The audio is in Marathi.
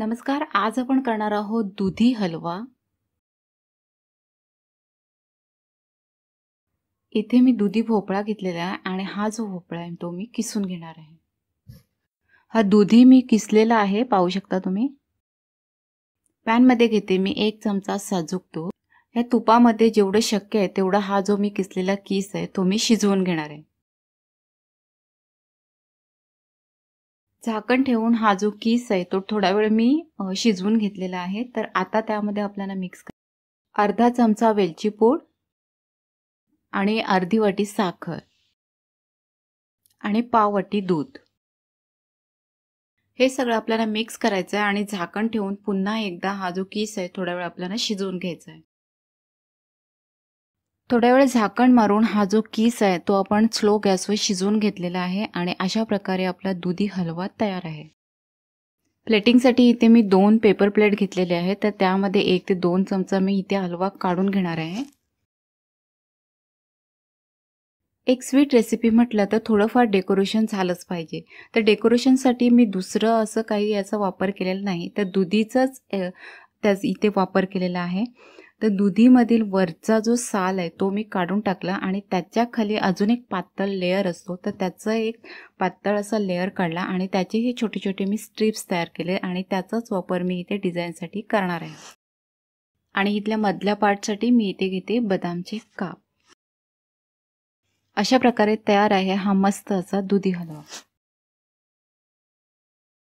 नमस्कार आज आपण करणार आहोत दुधी हलवा इथे मी दुधी भोपळा घेतलेला आहे आणि हा जो भोपळा आहे तो मी किसून घेणार आहे हा दुधी मी किसलेला आहे पाहू शकता तुम्ही पॅनमध्ये घेते मी एक चमचा साजूक तूप या तुपामध्ये जेवढं शक्य आहे तेवढा हा जो मी किसलेला किस आहे तो मी शिजवून घेणार आहे झाकण ठेवून हा जो किस आहे तो थोडा वेळ मी शिजवून घेतलेला आहे तर आता त्यामध्ये आपल्याला मिक्स कर अर्धा चमचा वेलची पूड आणि अर्धी वाटी साखर आणि पाव वाटी दूध हे सगळं आपल्याला मिक्स करायचं आहे आणि झाकण ठेवून पुन्हा एकदा हा जो किस आहे थोडा वेळ आपल्याला शिजवून घ्यायचा आहे थोड्या वेळ झाकण मारून हा जो कीस आहे तो आपण स्लो गॅसवर शिजवून घेतलेला आहे आणि अशा प्रकारे आपला दुधी हलवा तयार आहे प्लेटिंगसाठी इथे मी दोन पेपर प्लेट घेतलेले आहे तर त्यामध्ये एक ते दोन चमचा मी इथे हलवा काढून घेणार आहे एक स्वीट रेसिपी म्हटलं तर थोडंफार डेकोरेशन झालंच पाहिजे तर डेकोरेशनसाठी मी दुसरं असं काही याचा वापर केलेला नाही तर दुधीचाच त्या इथे वापर केलेला आहे तर दुधीमधील वरचा जो साल आहे तो मी काढून टाकला आणि त्याच्या खाली अजून एक पातळ लेअर असतो तर त्याचं एक पातळ असा लेअर काढला आणि त्याचेही छोटे छोटे मी स्ट्रिप्स तयार केले आणि त्याचाच वापर मी इथे डिझाईनसाठी करणार आहे आणि इथल्या मधल्या पार्टसाठी मी इथे घेते बदामचे काप अशा प्रकारे तयार आहे हा मस्त असा दुधी हलवा